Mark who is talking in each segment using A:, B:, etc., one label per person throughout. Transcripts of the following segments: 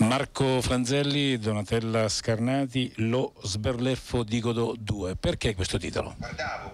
A: Marco Franzelli, Donatella Scarnati, Lo sberleffo di Godot 2. Perché questo titolo?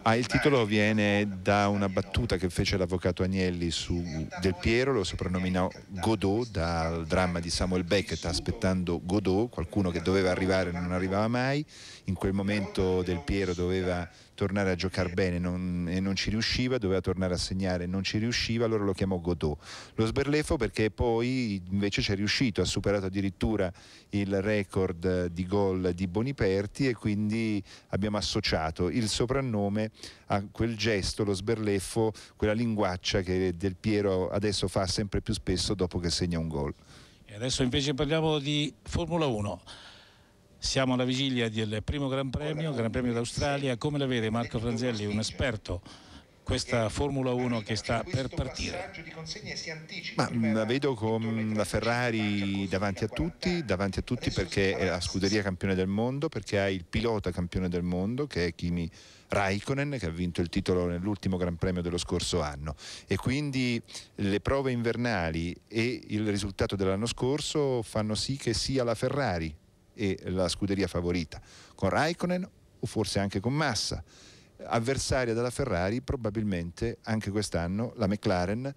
A: Ah, il titolo viene da una battuta che fece
B: l'avvocato Agnelli su Del Piero, lo soprannominò Godot dal dramma di Samuel Beckett, aspettando Godot, qualcuno che doveva arrivare e non arrivava mai. In quel momento Del Piero doveva tornare a giocare bene non, e non ci riusciva, doveva tornare a segnare e non ci riusciva, allora lo chiamò Godot. Lo sberleffo perché poi invece ci è riuscito, ha superato a addirittura il record di gol di Boniperti e quindi abbiamo associato il soprannome a quel gesto, lo sberleffo, quella linguaccia che Del Piero adesso fa sempre più spesso dopo che segna un gol.
A: E adesso invece parliamo di Formula 1. Siamo alla vigilia del primo Gran Premio, Gran Premio d'Australia. Come la vede Marco Franzelli, un esperto questa Formula 1 che sta per partire.
B: Ma vedo con la Ferrari davanti a tutti, davanti a tutti perché è la scuderia campione del mondo, perché ha il pilota campione del mondo che è Kimi Raikkonen che ha vinto il titolo nell'ultimo Gran Premio dello scorso anno e quindi le prove invernali e il risultato dell'anno scorso fanno sì che sia la Ferrari e la scuderia favorita con Raikkonen o forse anche con Massa avversaria della Ferrari probabilmente anche quest'anno la McLaren,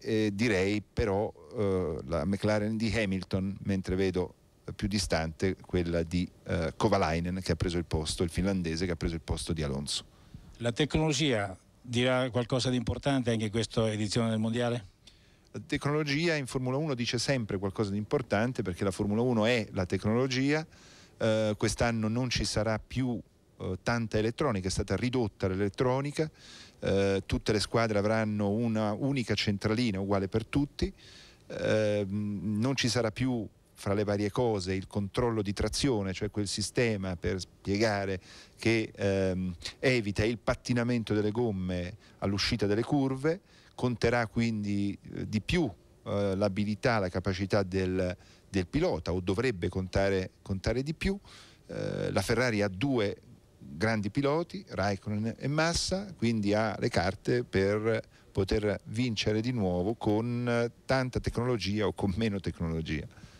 B: eh, direi però eh, la McLaren di Hamilton, mentre vedo più distante quella di eh, Kovalainen che ha preso il posto, il finlandese che ha preso il posto di Alonso.
A: La tecnologia dirà qualcosa di importante anche in questa edizione del Mondiale? La tecnologia in Formula 1 dice sempre qualcosa di importante
B: perché la Formula 1 è la tecnologia, Uh, quest'anno non ci sarà più eh, tanta elettronica, è stata ridotta l'elettronica, eh, tutte le squadre avranno una unica centralina uguale per tutti, eh, non ci sarà più fra le varie cose il controllo di trazione, cioè quel sistema per spiegare che ehm, evita il pattinamento delle gomme all'uscita delle curve, conterà quindi eh, di più eh, l'abilità, la capacità del, del, pilota o dovrebbe contare, contare di più. la Ferrari ha due grandi piloti, Raikkonen e Massa, quindi ha le carte per poter vincere di nuovo con tanta tecnologia o con meno tecnologia.